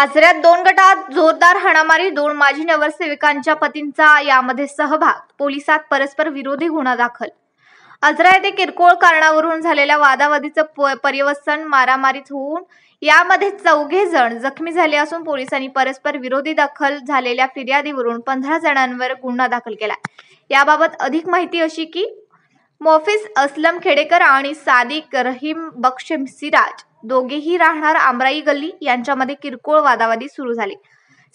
आचऱ्यात दोन गटात जोरदार हाणामारी दोन माजी नगरसेविकांच्या पतींचा यामध्ये सहभाग पोलिसात परस्पर विरोधी गुन्हा दाखल आजरा येथे किरकोळ कारणावरून झालेल्या वादावादीचं पर्यवसन मारामारीत होऊन यामध्ये चौघे जण जखमी झाले असून पोलिसांनी परस्पर विरोधी दाखल झालेल्या फिर्यादीवरून पंधरा जणांवर गुन्हा दाखल केला याबाबत अधिक माहिती अशी की मोफिस असलम खेडेकर आणि सादिक रहीम बक्षम सिराज दोघेही राहणार आमराई गल्ली यांच्यामध्ये किरकोळ वादावादी सुरू झाली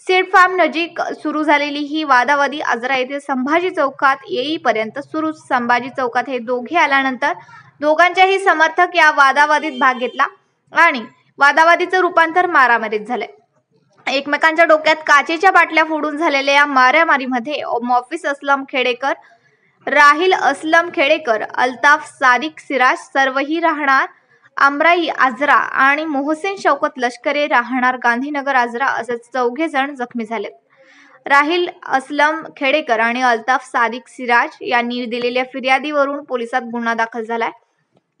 सेट फार्म नजीक सुरू झालेली ही वादावादी आजरा येथे संभाजी चौकात येईपर्यंत सुरू संभाजी चौकात हे दोघे आल्यानंतर दोघांच्याही समर्थक या वादावादीत भाग घेतला आणि वादावादीचं रूपांतर मारामारीत झालंय एकमेकांच्या डोक्यात काचेच्या बाटल्या फोडून झालेल्या या मारामारीमध्ये मॉफिस असलम खेडेकर राहिल असलम खेडेकर अल्ताफ सादिक सिराज सर्वही राहणार आमराई आजरा आणि मोहसेन शौकत लष्करे राहणार गांधीनगर आजरा असे चौघे जण जखमी झाले राहील असलम खेडेकर आणि अल्ताफ सादिक सिराज यांनी दिलेल्या फिर्यादीवरून पोलिसात गुन्हा दाखल झालाय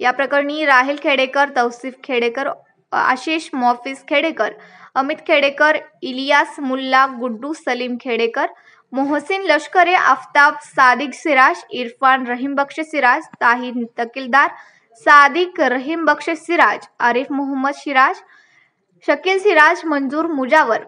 या प्रकरणी राहील खेडेकर तौसिफ खेडेकर आशिष मॉफिस खेडेकर अमित खेडेकर इलियास मुल्ला गुड्डू सलीम खेडेकर मोहसिन लष्करे आफताब सादिक सिराज इरफान रहीम बक्षे सिराज ताहिर तकिलदार सादिक रहीम बक्षे सिराज आरिफ मोहम्मद सिराज शकील सिराज मंजूर मुजावर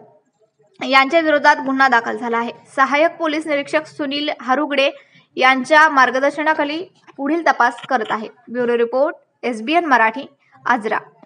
यांच्या विरोधात गुन्हा दाखल झाला आहे सहायक पोलीस निरीक्षक सुनील हरुगडे यांच्या मार्गदर्शनाखाली पुढील तपास करत आहे bureau report SBN Marathi Ajara